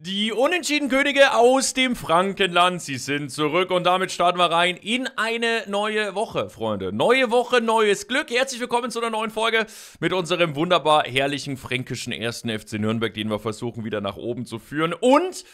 Die unentschieden Könige aus dem Frankenland, sie sind zurück und damit starten wir rein in eine neue Woche, Freunde. Neue Woche, neues Glück. Herzlich willkommen zu einer neuen Folge mit unserem wunderbar herrlichen fränkischen ersten FC Nürnberg, den wir versuchen wieder nach oben zu führen und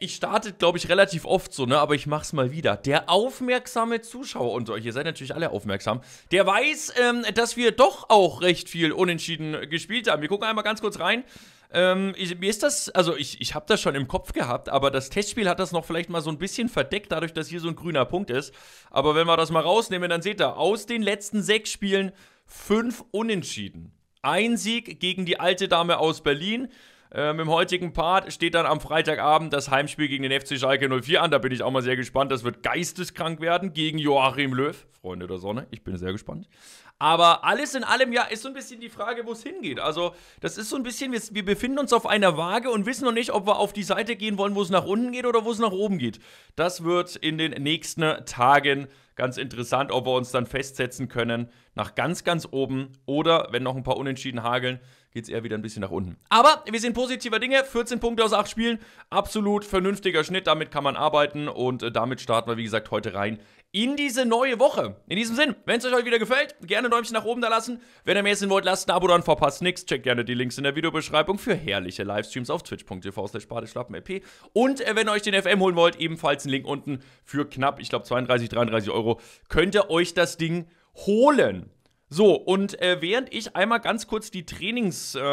ich starte, glaube ich, relativ oft so, ne? Aber ich mach's mal wieder. Der aufmerksame Zuschauer unter euch, ihr seid natürlich alle aufmerksam, der weiß, ähm, dass wir doch auch recht viel unentschieden gespielt haben. Wir gucken einmal ganz kurz rein. Ähm, ich, mir ist das, also ich, ich habe das schon im Kopf gehabt, aber das Testspiel hat das noch vielleicht mal so ein bisschen verdeckt, dadurch, dass hier so ein grüner Punkt ist. Aber wenn wir das mal rausnehmen, dann seht ihr, aus den letzten sechs Spielen fünf Unentschieden. Ein Sieg gegen die alte Dame aus Berlin. Ähm, Im heutigen Part steht dann am Freitagabend das Heimspiel gegen den FC Schalke 04 an. Da bin ich auch mal sehr gespannt. Das wird geisteskrank werden gegen Joachim Löw. Freunde der Sonne, ich bin sehr gespannt. Aber alles in allem, ja, ist so ein bisschen die Frage, wo es hingeht. Also, das ist so ein bisschen, wir, wir, befinden uns auf einer Waage und wissen noch nicht, ob wir auf die Seite gehen wollen, wo es nach unten geht oder wo es nach oben geht. Das wird in den nächsten Tagen ganz interessant, ob wir uns dann festsetzen können nach ganz, ganz oben oder wenn noch ein paar Unentschieden hageln, geht es eher wieder ein bisschen nach unten. Aber wir sehen positiver Dinge. 14 Punkte aus 8 Spielen. Absolut vernünftiger Schnitt. Damit kann man arbeiten. Und äh, damit starten wir, wie gesagt, heute rein in diese neue Woche. In diesem Sinn, wenn es euch heute wieder gefällt, gerne ein Däumchen nach oben da lassen. Wenn ihr mehr sehen wollt, lasst ein Abo dann, verpasst nichts. Checkt gerne die Links in der Videobeschreibung für herrliche Livestreams auf twitch.tv slash badeschlappenrp. Und äh, wenn ihr euch den FM holen wollt, ebenfalls einen Link unten für knapp, ich glaube 32, 33 Euro, könnt ihr euch das Ding holen. So, und äh, während ich einmal ganz kurz die Trainingsdinge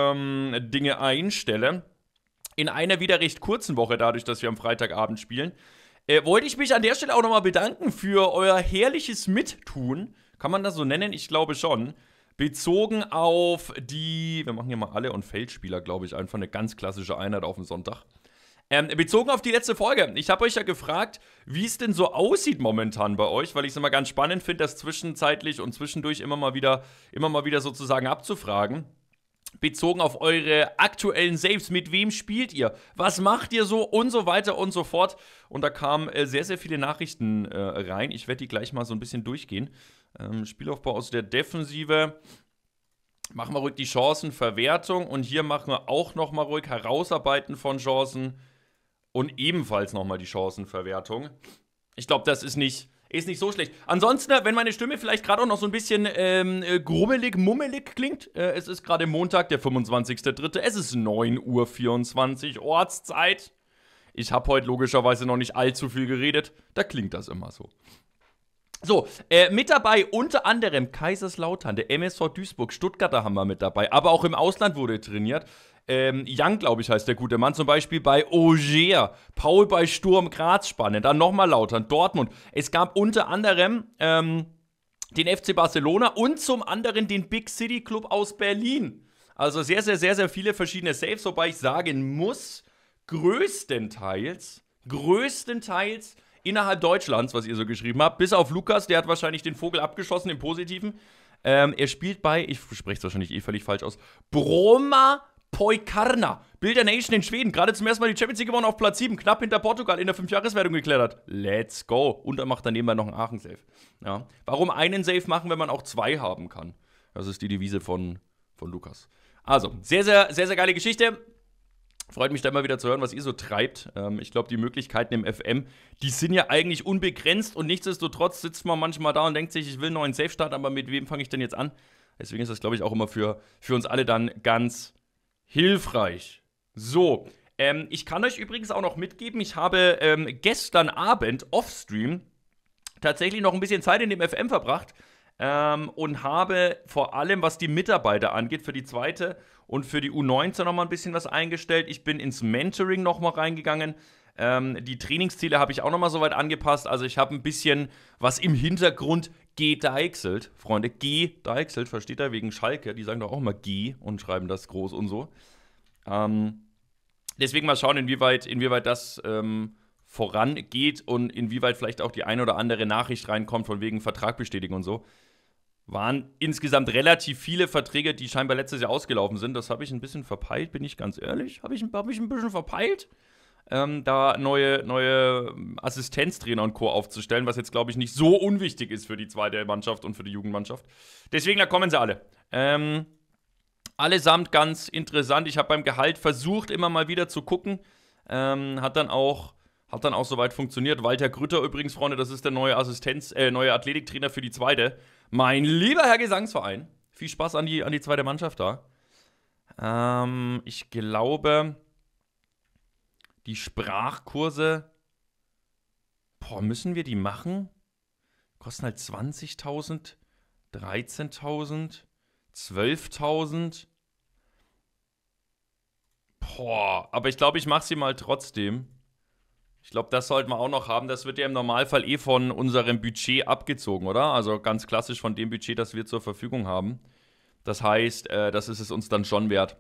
ähm, einstelle, in einer wieder recht kurzen Woche, dadurch, dass wir am Freitagabend spielen, äh, wollte ich mich an der Stelle auch nochmal bedanken für euer herrliches Mittun. Kann man das so nennen? Ich glaube schon. Bezogen auf die, wir machen hier mal alle und Feldspieler, glaube ich, einfach eine ganz klassische Einheit auf dem Sonntag. Ähm, bezogen auf die letzte Folge, ich habe euch ja gefragt, wie es denn so aussieht momentan bei euch, weil ich es immer ganz spannend finde, das zwischenzeitlich und zwischendurch immer mal wieder, immer mal wieder sozusagen abzufragen bezogen auf eure aktuellen Saves. Mit wem spielt ihr? Was macht ihr so? Und so weiter und so fort. Und da kamen äh, sehr, sehr viele Nachrichten äh, rein. Ich werde die gleich mal so ein bisschen durchgehen. Ähm, Spielaufbau aus der Defensive. Machen wir ruhig die Chancenverwertung. Und hier machen wir auch noch mal ruhig Herausarbeiten von Chancen. Und ebenfalls noch mal die Chancenverwertung. Ich glaube, das ist nicht ist nicht so schlecht. Ansonsten, äh, wenn meine Stimme vielleicht gerade auch noch so ein bisschen ähm, äh, grummelig, mummelig klingt, äh, es ist gerade Montag, der 25.03. Es ist 9.24 Uhr Ortszeit. Ich habe heute logischerweise noch nicht allzu viel geredet. Da klingt das immer so. So, äh, mit dabei unter anderem Kaiserslautern, der MSV Duisburg, Stuttgarter haben wir mit dabei, aber auch im Ausland wurde trainiert ähm, Young, glaube ich, heißt der gute Mann, zum Beispiel bei Auger, Paul bei Sturm Graz spannend, dann nochmal Lautern, Dortmund. Es gab unter anderem ähm, den FC Barcelona und zum anderen den Big City Club aus Berlin. Also sehr, sehr, sehr, sehr viele verschiedene Saves, wobei ich sagen muss, größtenteils, größtenteils innerhalb Deutschlands, was ihr so geschrieben habt, bis auf Lukas, der hat wahrscheinlich den Vogel abgeschossen, im Positiven. Ähm, er spielt bei, ich spreche es wahrscheinlich eh völlig falsch aus, Broma Poikarna. Bilder Nation in Schweden, gerade zum ersten Mal die Champions League gewonnen auf Platz 7, knapp hinter Portugal in der 5-Jahres-Wertung geklettert. Let's go. Und er macht er nebenbei noch einen Aachen-Safe. Ja. Warum einen Safe machen, wenn man auch zwei haben kann? Das ist die Devise von, von Lukas. Also, sehr, sehr, sehr, sehr geile Geschichte. Freut mich da immer wieder zu hören, was ihr so treibt. Ähm, ich glaube, die Möglichkeiten im FM, die sind ja eigentlich unbegrenzt und nichtsdestotrotz sitzt man manchmal da und denkt sich, ich will einen neuen Safe starten, aber mit wem fange ich denn jetzt an? Deswegen ist das, glaube ich, auch immer für, für uns alle dann ganz hilfreich. So, ähm, ich kann euch übrigens auch noch mitgeben, ich habe ähm, gestern Abend offstream tatsächlich noch ein bisschen Zeit in dem FM verbracht ähm, und habe vor allem, was die Mitarbeiter angeht, für die zweite und für die U19 nochmal ein bisschen was eingestellt. Ich bin ins Mentoring nochmal reingegangen. Ähm, die Trainingsziele habe ich auch nochmal soweit angepasst. Also ich habe ein bisschen was im Hintergrund gedeichselt, Freunde, gedeichselt, versteht er wegen Schalke, die sagen doch auch mal G und schreiben das groß und so. Ähm, deswegen mal schauen, inwieweit, inwieweit das ähm, vorangeht und inwieweit vielleicht auch die eine oder andere Nachricht reinkommt von wegen Vertrag bestätigen und so. Waren insgesamt relativ viele Verträge, die scheinbar letztes Jahr ausgelaufen sind. Das habe ich ein bisschen verpeilt, bin ich ganz ehrlich. Habe ich, hab ich ein bisschen verpeilt? ähm, da neue, neue ähm, Assistenztrainer und Co. aufzustellen, was jetzt, glaube ich, nicht so unwichtig ist für die zweite Mannschaft und für die Jugendmannschaft. Deswegen, da kommen sie alle. Ähm, allesamt ganz interessant. Ich habe beim Gehalt versucht, immer mal wieder zu gucken. Ähm, hat dann auch hat dann auch soweit funktioniert. Walter Grütter übrigens, Freunde, das ist der neue Assistenz, äh, neue Athletiktrainer für die zweite. Mein lieber Herr Gesangsverein, viel Spaß an die, an die zweite Mannschaft da. Ähm, ich glaube, die Sprachkurse, boah, müssen wir die machen? Kosten halt 20.000, 13.000, 12.000. Boah, aber ich glaube, ich mache sie mal trotzdem. Ich glaube, das sollten wir auch noch haben. Das wird ja im Normalfall eh von unserem Budget abgezogen, oder? Also ganz klassisch von dem Budget, das wir zur Verfügung haben. Das heißt, äh, das ist es uns dann schon wert.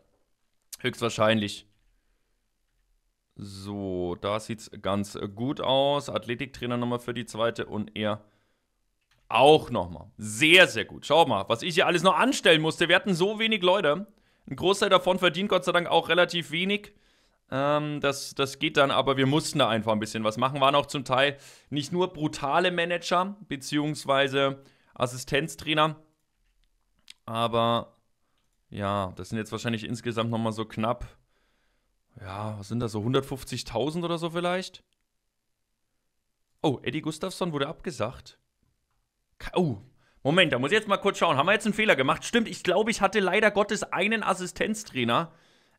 Höchstwahrscheinlich. So, da sieht es ganz gut aus. Athletiktrainer nochmal für die zweite und er auch nochmal. Sehr, sehr gut. Schau mal, was ich hier alles noch anstellen musste. Wir hatten so wenig Leute. Ein Großteil davon verdient Gott sei Dank auch relativ wenig. Ähm, das, das geht dann, aber wir mussten da einfach ein bisschen was machen. Waren auch zum Teil nicht nur brutale Manager beziehungsweise Assistenztrainer, aber ja, das sind jetzt wahrscheinlich insgesamt nochmal so knapp ja, was sind das so 150.000 oder so vielleicht? Oh, Eddie Gustafsson wurde abgesagt. Oh, Moment, da muss ich jetzt mal kurz schauen. Haben wir jetzt einen Fehler gemacht? Stimmt, ich glaube, ich hatte leider Gottes einen Assistenztrainer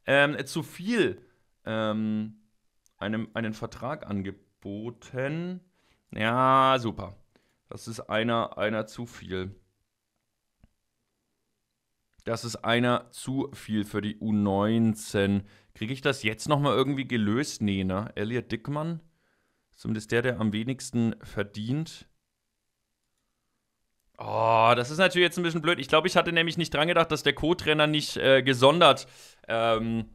ähm, zu viel ähm, einem, einen Vertrag angeboten. Ja, super. Das ist einer, einer zu viel. Das ist einer zu viel für die U19. Kriege ich das jetzt nochmal irgendwie gelöst? Nee, ne? Elliot Dickmann? Zumindest der, der am wenigsten verdient. Oh, das ist natürlich jetzt ein bisschen blöd. Ich glaube, ich hatte nämlich nicht dran gedacht, dass der Co-Trainer nicht äh, gesondert ähm,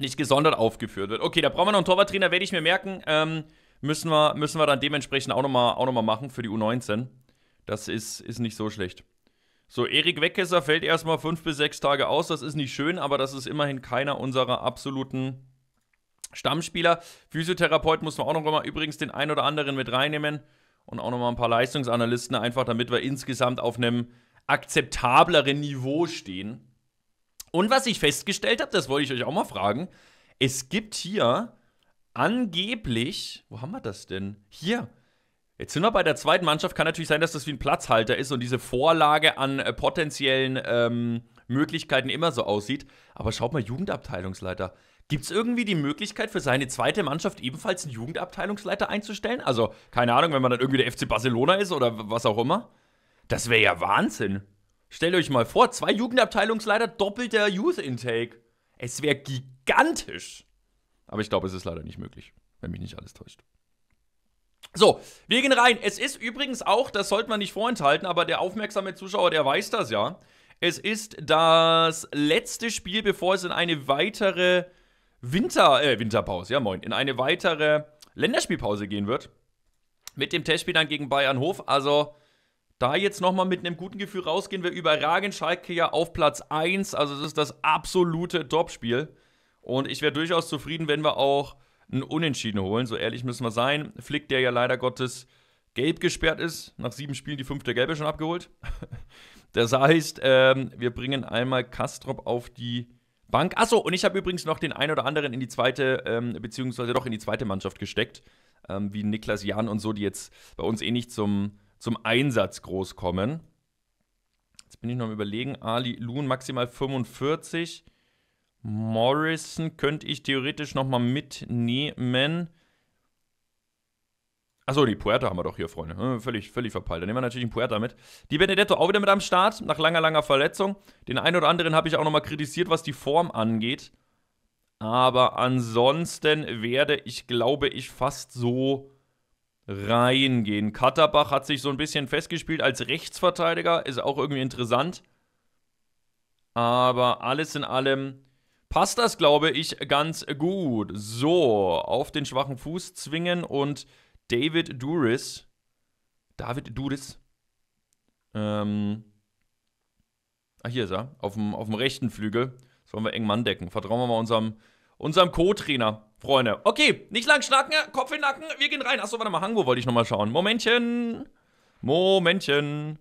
nicht gesondert aufgeführt wird. Okay, da brauchen wir noch einen Torwarttrainer, werde ich mir merken. Ähm, müssen, wir, müssen wir dann dementsprechend auch nochmal noch machen für die U19. Das ist, ist nicht so schlecht. So, Erik Weckesser fällt erstmal fünf bis sechs Tage aus. Das ist nicht schön, aber das ist immerhin keiner unserer absoluten Stammspieler. Physiotherapeut muss man auch noch mal übrigens den ein oder anderen mit reinnehmen und auch nochmal ein paar Leistungsanalysten, einfach damit wir insgesamt auf einem akzeptableren Niveau stehen. Und was ich festgestellt habe, das wollte ich euch auch mal fragen. Es gibt hier angeblich, wo haben wir das denn? Hier, Jetzt sind wir bei der zweiten Mannschaft. Kann natürlich sein, dass das wie ein Platzhalter ist und diese Vorlage an äh, potenziellen ähm, Möglichkeiten immer so aussieht. Aber schaut mal, Jugendabteilungsleiter. Gibt es irgendwie die Möglichkeit für seine zweite Mannschaft ebenfalls einen Jugendabteilungsleiter einzustellen? Also, keine Ahnung, wenn man dann irgendwie der FC Barcelona ist oder was auch immer. Das wäre ja Wahnsinn. Stellt euch mal vor, zwei Jugendabteilungsleiter, doppelter Youth Intake. Es wäre gigantisch. Aber ich glaube, es ist leider nicht möglich, wenn mich nicht alles täuscht. So, wir gehen rein. Es ist übrigens auch, das sollte man nicht vorenthalten, aber der aufmerksame Zuschauer, der weiß das ja. Es ist das letzte Spiel, bevor es in eine weitere Winter, äh, Winterpause, ja moin, in eine weitere Länderspielpause gehen wird. Mit dem Testspiel dann gegen Bayern Hof. Also, da jetzt nochmal mit einem guten Gefühl rausgehen, wir überragen Schalke ja auf Platz 1. Also, es ist das absolute Topspiel. Und ich wäre durchaus zufrieden, wenn wir auch einen Unentschieden holen. So ehrlich müssen wir sein. Flick, der ja leider Gottes gelb gesperrt ist, nach sieben Spielen die fünfte gelbe schon abgeholt. das heißt, ähm, wir bringen einmal Kastrop auf die Bank. Achso, und ich habe übrigens noch den einen oder anderen in die zweite, ähm, beziehungsweise doch in die zweite Mannschaft gesteckt. Ähm, wie Niklas Jan und so, die jetzt bei uns eh nicht zum, zum Einsatz groß kommen. Jetzt bin ich noch am Überlegen. Ali Luhn maximal 45. Morrison könnte ich theoretisch nochmal mitnehmen. Achso, die Puerta haben wir doch hier, Freunde. Hm, völlig, völlig verpeilt. Dann nehmen wir natürlich den Puerta mit. Die Benedetto auch wieder mit am Start, nach langer, langer Verletzung. Den einen oder anderen habe ich auch nochmal kritisiert, was die Form angeht. Aber ansonsten werde ich, glaube ich, fast so reingehen. Katterbach hat sich so ein bisschen festgespielt als Rechtsverteidiger. Ist auch irgendwie interessant. Aber alles in allem passt das, glaube ich, ganz gut. So, auf den schwachen Fuß zwingen und David Duris. David Duris. Ähm. Ah, hier ist er. Auf dem, auf dem rechten Flügel. Sollen wir Engmann decken. Vertrauen wir mal unserem, unserem Co-Trainer, Freunde. Okay, nicht lang schnacken, Kopf in den Nacken, wir gehen rein. Achso, warte mal, Hangbo wollte ich nochmal schauen. Momentchen. Momentchen.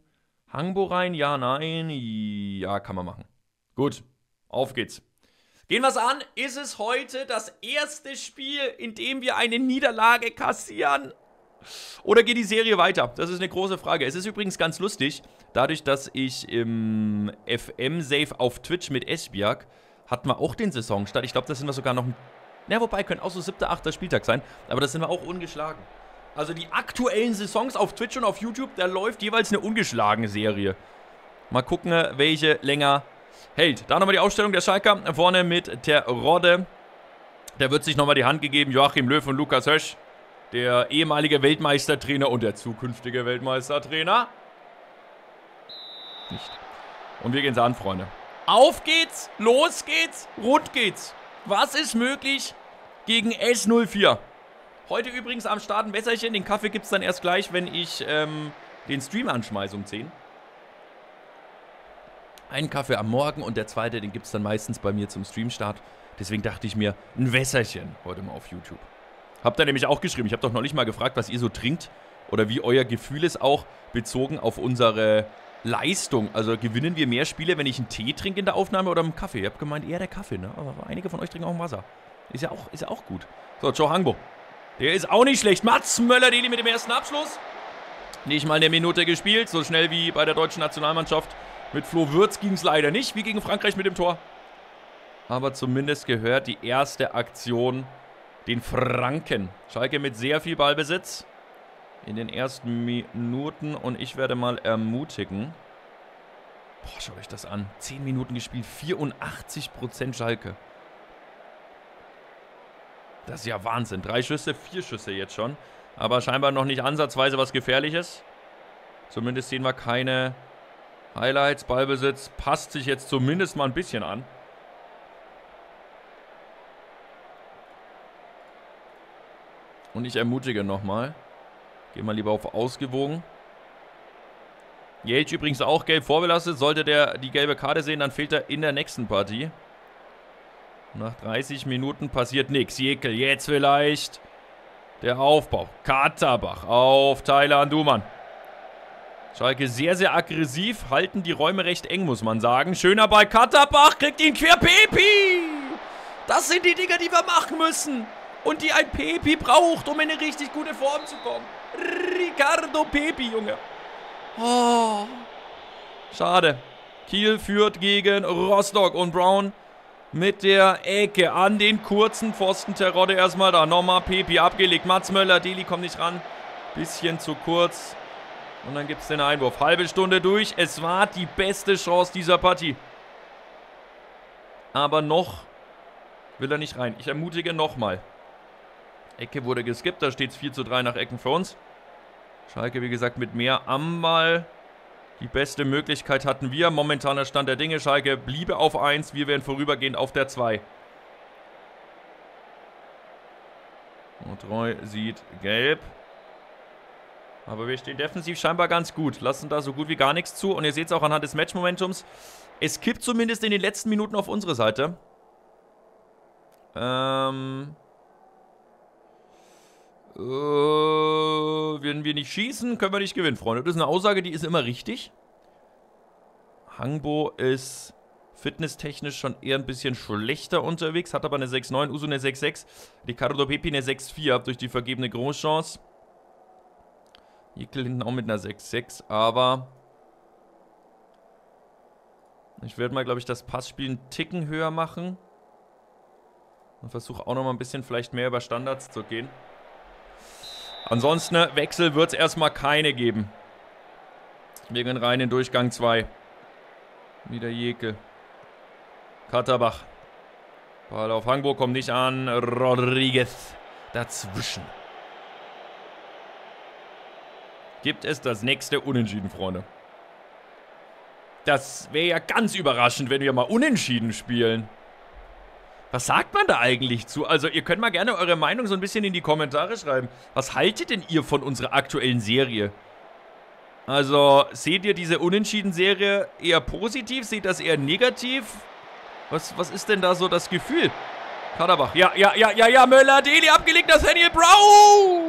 Hangbo rein, ja, nein. Ja, kann man machen. Gut, auf geht's. Gehen wir es an, ist es heute das erste Spiel, in dem wir eine Niederlage kassieren? Oder geht die Serie weiter? Das ist eine große Frage. Es ist übrigens ganz lustig, dadurch, dass ich im FM-Safe auf Twitch mit Esbjerg hatten wir auch den Saisonstart. Ich glaube, da sind wir sogar noch... Na, wobei, können auch so siebter, achter Spieltag sein. Aber da sind wir auch ungeschlagen. Also die aktuellen Saisons auf Twitch und auf YouTube, da läuft jeweils eine ungeschlagene Serie. Mal gucken, welche länger hält. Da nochmal die Ausstellung der Schalker. Vorne mit der Rodde. Der wird sich nochmal die Hand gegeben. Joachim Löw und Lukas Hösch. Der ehemalige Weltmeistertrainer und der zukünftige Weltmeistertrainer. Nicht. Und wir gehen's an, Freunde. Auf geht's, los geht's, rund geht's. Was ist möglich gegen S04? Heute übrigens am Start ein Wässerchen. Den Kaffee gibt's dann erst gleich, wenn ich ähm, den Stream anschmeiße um 10 einen Kaffee am Morgen und der zweite, den gibt es dann meistens bei mir zum Streamstart. Deswegen dachte ich mir, ein Wässerchen heute mal auf YouTube. Habt ihr nämlich auch geschrieben, ich habe doch noch nicht mal gefragt, was ihr so trinkt oder wie euer Gefühl ist auch bezogen auf unsere Leistung. Also gewinnen wir mehr Spiele, wenn ich einen Tee trinke in der Aufnahme oder einen Kaffee? Ihr habt gemeint, eher der Kaffee, ne? Aber einige von euch trinken auch Wasser. Ist ja auch, ist ja auch gut. So, Joe Hangbo. Der ist auch nicht schlecht. Mats Möller-Deli mit dem ersten Abschluss. Nicht mal eine Minute gespielt, so schnell wie bei der deutschen Nationalmannschaft. Mit Flo Würz ging es leider nicht, wie gegen Frankreich mit dem Tor. Aber zumindest gehört die erste Aktion den Franken. Schalke mit sehr viel Ballbesitz in den ersten Minuten und ich werde mal ermutigen. Boah, schaut euch das an. 10 Minuten gespielt, 84% Schalke. Das ist ja Wahnsinn. Drei Schüsse, vier Schüsse jetzt schon. Aber scheinbar noch nicht ansatzweise was Gefährliches. Zumindest sehen wir keine Highlights, Ballbesitz, passt sich jetzt zumindest mal ein bisschen an. Und ich ermutige nochmal. Gehen wir lieber auf ausgewogen. Jelch übrigens auch gelb vorbelastet. Sollte der die gelbe Karte sehen, dann fehlt er in der nächsten Partie. Nach 30 Minuten passiert nichts. Jekel jetzt vielleicht. Der Aufbau. Katerbach auf Thailand Dumann. Schalke sehr, sehr aggressiv, halten die Räume recht eng, muss man sagen. Schöner Ball, Katterbach, kriegt ihn quer, Pepi! Das sind die Dinger, die wir machen müssen. Und die ein Pepi braucht, um in eine richtig gute Form zu kommen. Ricardo Pepi, Junge. Oh, schade. Kiel führt gegen Rostock und Brown mit der Ecke an den kurzen Pfosten. Terodde erstmal da. Nochmal Pepi abgelegt. Mats Möller, Deli kommt nicht ran. Bisschen zu kurz. Und dann gibt es den Einwurf. Halbe Stunde durch. Es war die beste Chance dieser Partie. Aber noch will er nicht rein. Ich ermutige nochmal. Ecke wurde geskippt. Da steht es 4 zu 3 nach Ecken für uns. Schalke, wie gesagt, mit mehr am Ball. Die beste Möglichkeit hatten wir. Momentaner Stand der Dinge. Schalke bliebe auf 1. Wir wären vorübergehend auf der 2. Und Roy sieht gelb. Aber wir stehen defensiv scheinbar ganz gut. Lassen da so gut wie gar nichts zu. Und ihr seht es auch anhand des Matchmomentums. Es kippt zumindest in den letzten Minuten auf unsere Seite. Ähm... Äh, wenn wir nicht schießen, können wir nicht gewinnen, Freunde. Das ist eine Aussage, die ist immer richtig. Hangbo ist fitnesstechnisch schon eher ein bisschen schlechter unterwegs, hat aber eine 6-9, Usu eine 6-6, Ricardo Pepi eine 6-4 durch die vergebene Großchance. chance Jekyll hinten auch mit einer 6-6, aber... Ich werde mal, glaube ich, das Passspiel einen Ticken höher machen. Und versuche auch nochmal ein bisschen vielleicht mehr über Standards zu gehen. Ansonsten, ne, Wechsel wird es erstmal keine geben. Wir gehen rein in Durchgang 2. Wieder Jekyll. Katterbach. Ball auf Hangbo kommt nicht an. Rodriguez dazwischen gibt es das nächste Unentschieden, Freunde. Das wäre ja ganz überraschend, wenn wir mal Unentschieden spielen. Was sagt man da eigentlich zu? Also, ihr könnt mal gerne eure Meinung so ein bisschen in die Kommentare schreiben. Was haltet denn ihr von unserer aktuellen Serie? Also, seht ihr diese Unentschieden-Serie eher positiv? Seht das eher negativ? Was, was ist denn da so das Gefühl? Kaderbach. Ja, ja, ja, ja, ja, Möller. Deli abgelegt, das Daniel Brown.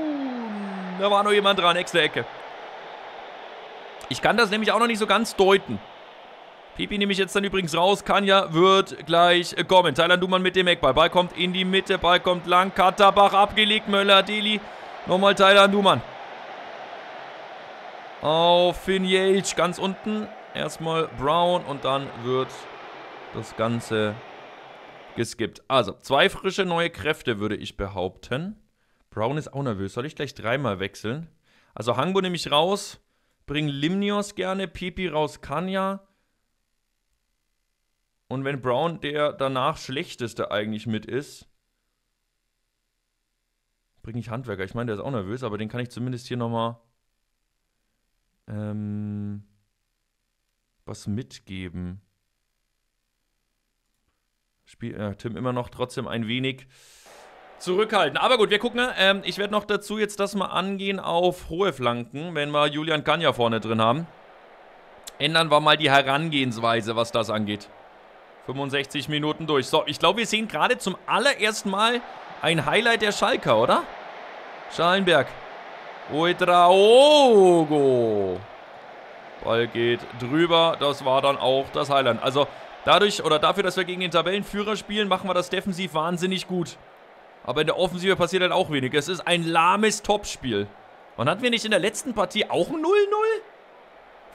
Da war noch jemand dran. Nächste Ecke. Ich kann das nämlich auch noch nicht so ganz deuten. Pipi nehme ich jetzt dann übrigens raus. Kanya wird gleich äh, kommen. Thailand Dumann mit dem Eckball. Ball kommt in die Mitte. Ball kommt lang. Katterbach abgelegt. Möller, Deli. Nochmal Thailand Dumann. Auf Finn Yates. Ganz unten. Erstmal Brown und dann wird das Ganze geskippt. Also, zwei frische neue Kräfte, würde ich behaupten. Brown ist auch nervös. Soll ich gleich dreimal wechseln? Also, Hangbo nehme ich raus. Bring Limnios gerne, Pipi raus Kanya. Und wenn Brown der danach schlechteste eigentlich mit ist, bring ich Handwerker. Ich meine, der ist auch nervös, aber den kann ich zumindest hier nochmal ähm, was mitgeben. Spiel, äh, Tim immer noch trotzdem ein wenig zurückhalten. Aber gut, wir gucken. Ne? Ähm, ich werde noch dazu jetzt das mal angehen auf hohe Flanken, wenn wir Julian Kanya vorne drin haben. Ändern wir mal die Herangehensweise, was das angeht. 65 Minuten durch. So, ich glaube, wir sehen gerade zum allerersten Mal ein Highlight der Schalker, oder? Schalenberg. Oedraogo. Ball geht drüber. Das war dann auch das Highlight. Also dadurch oder dafür, dass wir gegen den Tabellenführer spielen, machen wir das defensiv wahnsinnig gut. Aber in der Offensive passiert halt auch wenig. Es ist ein lahmes Topspiel. Und hatten wir nicht in der letzten Partie auch ein 0-0?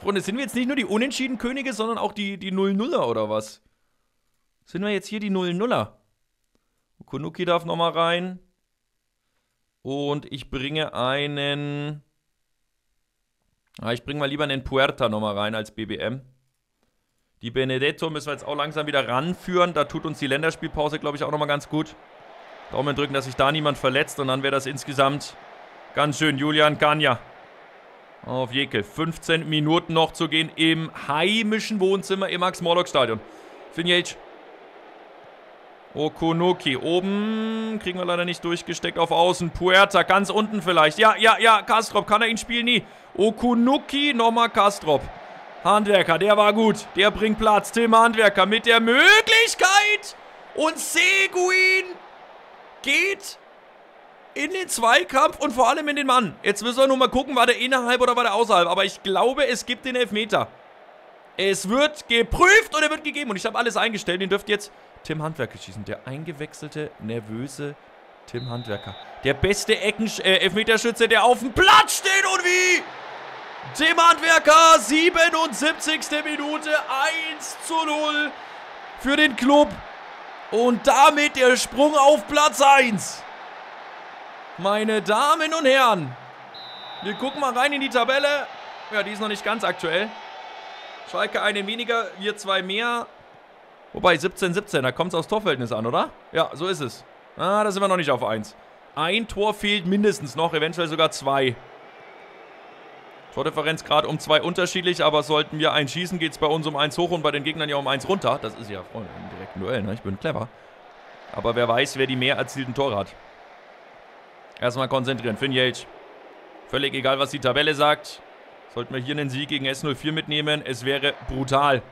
Freunde, sind wir jetzt nicht nur die unentschieden Könige, sondern auch die, die 0-0er oder was? Sind wir jetzt hier die 0-0er? Konuki darf nochmal rein. Und ich bringe einen... Ah, ich bringe mal lieber einen Puerta nochmal rein als BBM. Die Benedetto müssen wir jetzt auch langsam wieder ranführen. Da tut uns die Länderspielpause, glaube ich, auch nochmal ganz gut. Daumen drücken, dass sich da niemand verletzt. Und dann wäre das insgesamt ganz schön. Julian Kanya auf Jekyll. 15 Minuten noch zu gehen im heimischen Wohnzimmer im Max-Morlock-Stadion. Finjic. Okunoki. Oben kriegen wir leider nicht durchgesteckt auf Außen. Puerta ganz unten vielleicht. Ja, ja, ja. Kastrop. Kann er ihn spielen? Nie. Okunoki. Nochmal Kastrop. Handwerker. Der war gut. Der bringt Platz. Tim Handwerker mit der Möglichkeit. Und Seguin geht in den Zweikampf und vor allem in den Mann. Jetzt müssen wir nur mal gucken, war der innerhalb oder war der außerhalb. Aber ich glaube, es gibt den Elfmeter. Es wird geprüft und er wird gegeben. Und ich habe alles eingestellt. Den dürfte jetzt Tim Handwerker schießen. Der eingewechselte, nervöse Tim Handwerker. Der beste Ecken äh, Elfmeterschütze, der auf dem Platz steht. Und wie? Tim Handwerker, 77. Minute, 1 zu 0 für den Club. Und damit der Sprung auf Platz 1. Meine Damen und Herren. Wir gucken mal rein in die Tabelle. Ja, die ist noch nicht ganz aktuell. Schalke eine weniger, wir zwei mehr. Wobei, 17-17, da kommt es aufs Torverhältnis an, oder? Ja, so ist es. Ah, da sind wir noch nicht auf 1. Ein Tor fehlt mindestens noch, eventuell sogar zwei. Tordifferenzgrad um zwei unterschiedlich, aber sollten wir eins schießen, geht es bei uns um eins hoch und bei den Gegnern ja um eins runter. Das ist ja voll oh, im direkten Duell, ne? Ich bin clever. Aber wer weiß, wer die mehr erzielten Tore hat. Erstmal konzentrieren. Finn Yates. Völlig egal, was die Tabelle sagt. Sollten wir hier einen Sieg gegen S04 mitnehmen, es wäre brutal.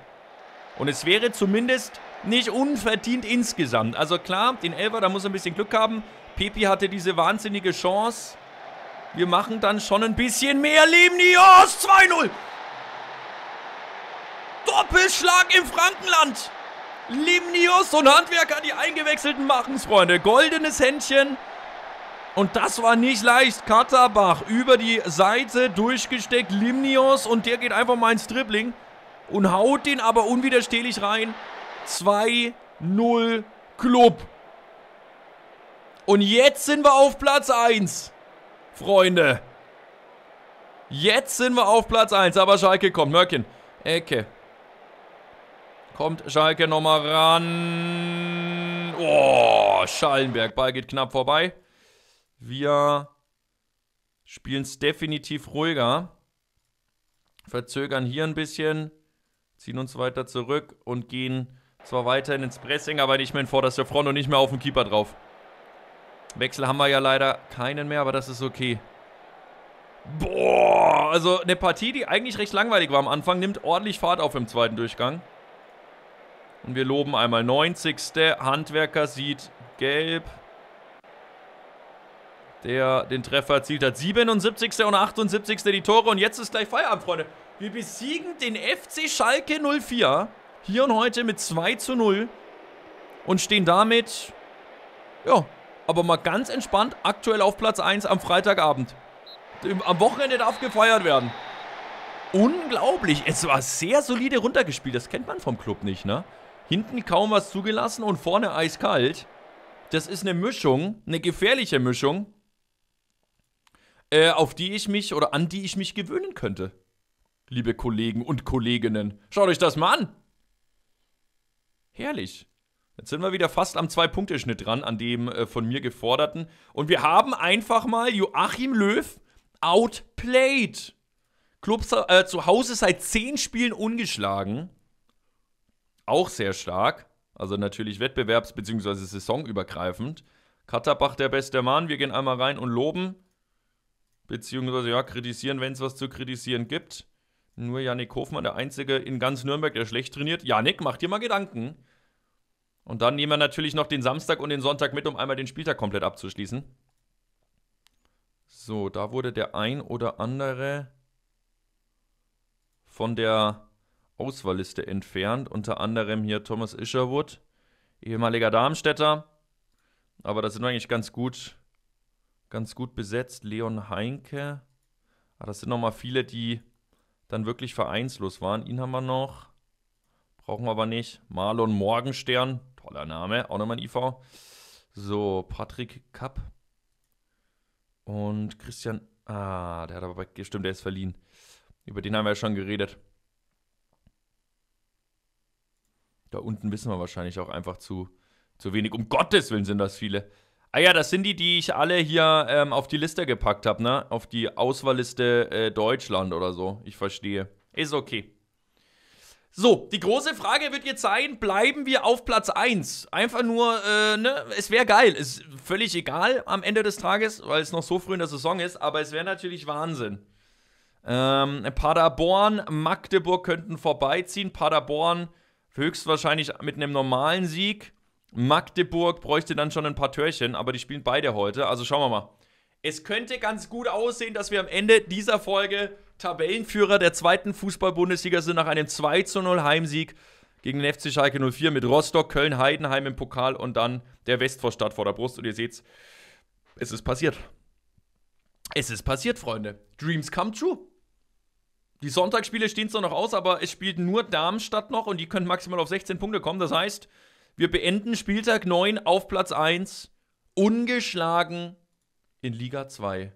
Und es wäre zumindest nicht unverdient insgesamt. Also klar, den Elver, da muss er ein bisschen Glück haben. Pepi hatte diese wahnsinnige Chance. Wir machen dann schon ein bisschen mehr. Limnios 2-0. Doppelschlag im Frankenland. Limnios und Handwerker, die Eingewechselten machen es, Freunde. Goldenes Händchen. Und das war nicht leicht. Katterbach über die Seite durchgesteckt. Limnios und der geht einfach mal ins Dribbling. Und haut den aber unwiderstehlich rein. 2-0 Club. Und jetzt sind wir auf Platz 1. Freunde. Jetzt sind wir auf Platz 1, aber Schalke kommt. Mörkin, Ecke. Kommt Schalke nochmal ran. Oh, Schallenberg. Ball geht knapp vorbei. Wir spielen es definitiv ruhiger. Verzögern hier ein bisschen. Ziehen uns weiter zurück und gehen zwar weiterhin ins Pressing, aber nicht mehr in vorderster Front und nicht mehr auf den Keeper drauf. Wechsel haben wir ja leider keinen mehr, aber das ist okay. Boah, also eine Partie, die eigentlich recht langweilig war am Anfang, nimmt ordentlich Fahrt auf im zweiten Durchgang. Und wir loben einmal 90. Handwerker sieht gelb. Der den Treffer erzielt hat. 77. und 78. die Tore. Und jetzt ist gleich Feierabend, Freunde. Wir besiegen den FC Schalke 04 hier und heute mit 2 zu 0 und stehen damit, ja, aber mal ganz entspannt, aktuell auf Platz 1 am Freitagabend. Am Wochenende darf gefeiert werden. Unglaublich, es war sehr solide runtergespielt, das kennt man vom Club nicht, ne? Hinten kaum was zugelassen und vorne eiskalt. Das ist eine Mischung, eine gefährliche Mischung, äh, auf die ich mich oder an die ich mich gewöhnen könnte. Liebe Kollegen und Kolleginnen, schaut euch das mal an. Herrlich. Jetzt sind wir wieder fast am Zwei-Punkte-Schnitt dran, an dem äh, von mir geforderten. Und wir haben einfach mal Joachim Löw outplayed. Klub äh, zu Hause seit zehn Spielen ungeschlagen. Auch sehr stark. Also natürlich wettbewerbs- bzw. saisonübergreifend. Katterbach der beste Mann. Wir gehen einmal rein und loben. Beziehungsweise ja, kritisieren, wenn es was zu kritisieren gibt. Nur Yannick Hofmann, der Einzige in ganz Nürnberg, der schlecht trainiert. Yannick, mach dir mal Gedanken und dann nehmen wir natürlich noch den Samstag und den Sonntag mit, um einmal den Spieltag komplett abzuschließen. So, da wurde der ein oder andere von der Auswahlliste entfernt. Unter anderem hier Thomas Isherwood, ehemaliger Darmstädter. Aber das sind wir eigentlich ganz gut, ganz gut besetzt. Leon Heinke. Aber ah, das sind nochmal viele, die dann wirklich vereinslos waren. Ihn haben wir noch. Brauchen wir aber nicht. Marlon Morgenstern, Toller Name. Auch nochmal ein IV. So, Patrick Kapp. Und Christian. Ah, der hat aber bei. Stimmt, der ist verliehen. Über den haben wir ja schon geredet. Da unten wissen wir wahrscheinlich auch einfach zu, zu wenig. Um Gottes Willen sind das viele. Ah ja, das sind die, die ich alle hier ähm, auf die Liste gepackt habe, ne? Auf die Auswahlliste äh, Deutschland oder so. Ich verstehe. Ist okay. So, die große Frage wird jetzt sein, bleiben wir auf Platz 1? Einfach nur, äh, ne, es wäre geil, ist völlig egal am Ende des Tages, weil es noch so früh in der Saison ist, aber es wäre natürlich Wahnsinn. Ähm, Paderborn, Magdeburg könnten vorbeiziehen. Paderborn höchstwahrscheinlich mit einem normalen Sieg. Magdeburg bräuchte dann schon ein paar Törchen, aber die spielen beide heute. Also schauen wir mal. Es könnte ganz gut aussehen, dass wir am Ende dieser Folge Tabellenführer der zweiten Fußball-Bundesliga sind nach einem 2 zu 0 Heimsieg gegen den FC Schalke 04 mit Rostock, Köln, Heidenheim im Pokal und dann der Westvorstadt vor der Brust. Und ihr seht's, es ist passiert. Es ist passiert, Freunde. Dreams come true. Die Sonntagsspiele stehen zwar noch aus, aber es spielt nur Darmstadt noch und die können maximal auf 16 Punkte kommen. Das heißt, wir beenden Spieltag 9 auf Platz 1, ungeschlagen in Liga 2.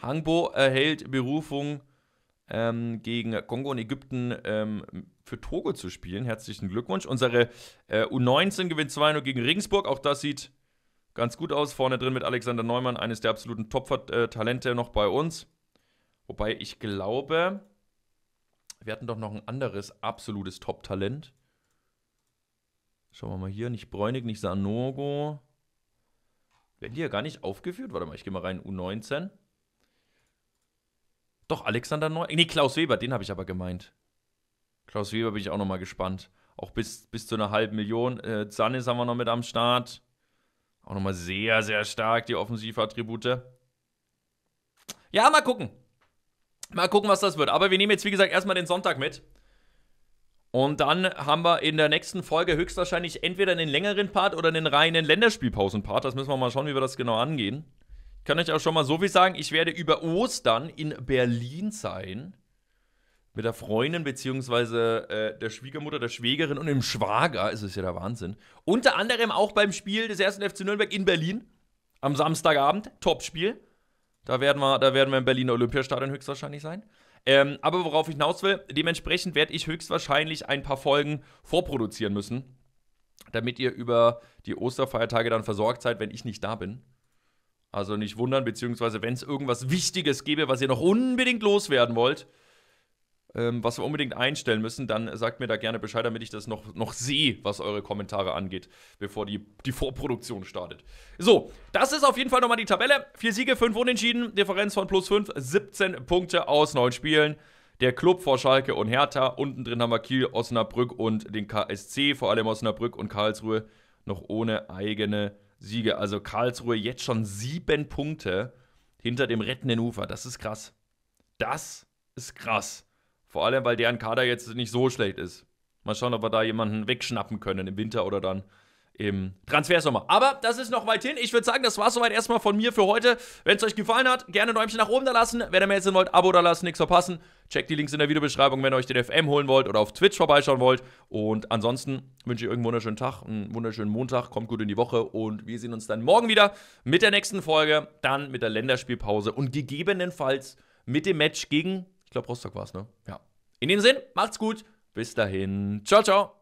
Hangbo erhält Berufung ähm, gegen Kongo und Ägypten ähm, für Togo zu spielen. Herzlichen Glückwunsch. Unsere äh, U19 gewinnt 2-0 gegen Regensburg. Auch das sieht ganz gut aus. Vorne drin mit Alexander Neumann, eines der absoluten Top-Talente äh, noch bei uns. Wobei ich glaube, wir hatten doch noch ein anderes absolutes Top-Talent. Schauen wir mal hier. Nicht Bräunig, nicht Sanogo. Werden die ja gar nicht aufgeführt? Warte mal, ich gehe mal rein. U19. Doch, Alexander Neu. Nee, Klaus Weber, den habe ich aber gemeint. Klaus Weber bin ich auch nochmal gespannt. Auch bis, bis zu einer halben Million. Äh, Zannis haben wir noch mit am Start. Auch nochmal sehr, sehr stark die Offensivattribute. Ja, mal gucken. Mal gucken, was das wird. Aber wir nehmen jetzt, wie gesagt, erstmal den Sonntag mit. Und dann haben wir in der nächsten Folge höchstwahrscheinlich entweder einen längeren Part oder einen reinen Länderspielpausenpart. Das müssen wir mal schauen, wie wir das genau angehen kann euch auch schon mal so viel sagen. Ich werde über Ostern in Berlin sein. Mit der Freundin beziehungsweise äh, der Schwiegermutter, der Schwägerin und dem Schwager. Es ist ja der Wahnsinn. Unter anderem auch beim Spiel des ersten FC Nürnberg in Berlin. Am Samstagabend. Topspiel. Da werden wir, da werden wir im Berliner Olympiastadion höchstwahrscheinlich sein. Ähm, aber worauf ich hinaus will, dementsprechend werde ich höchstwahrscheinlich ein paar Folgen vorproduzieren müssen, damit ihr über die Osterfeiertage dann versorgt seid, wenn ich nicht da bin. Also nicht wundern, beziehungsweise wenn es irgendwas Wichtiges gäbe, was ihr noch unbedingt loswerden wollt, ähm, was wir unbedingt einstellen müssen, dann sagt mir da gerne Bescheid, damit ich das noch, noch sehe, was eure Kommentare angeht, bevor die, die Vorproduktion startet. So, das ist auf jeden Fall nochmal die Tabelle. Vier Siege, fünf Unentschieden, Differenz von plus fünf, 17 Punkte aus neun Spielen. Der Club vor Schalke und Hertha. Unten drin haben wir Kiel, Osnabrück und den KSC, vor allem Osnabrück und Karlsruhe, noch ohne eigene Siege. Also Karlsruhe jetzt schon sieben Punkte hinter dem rettenden Ufer. Das ist krass. Das ist krass. Vor allem, weil deren Kader jetzt nicht so schlecht ist. Mal schauen, ob wir da jemanden wegschnappen können im Winter oder dann im Transfersommer. Aber das ist noch weit hin. Ich würde sagen, das war soweit erstmal von mir für heute. Wenn es euch gefallen hat, gerne ein Däumchen nach oben da lassen. Wenn ihr mehr sehen wollt, Abo da lassen, nichts verpassen. Checkt die Links in der Videobeschreibung, wenn ihr euch den FM holen wollt oder auf Twitch vorbeischauen wollt. Und ansonsten wünsche ich euch einen wunderschönen Tag, einen wunderschönen Montag. Kommt gut in die Woche und wir sehen uns dann morgen wieder mit der nächsten Folge, dann mit der Länderspielpause und gegebenenfalls mit dem Match gegen, ich glaube, Rostock war es, ne? Ja. In dem Sinn, macht's gut. Bis dahin. Ciao, ciao.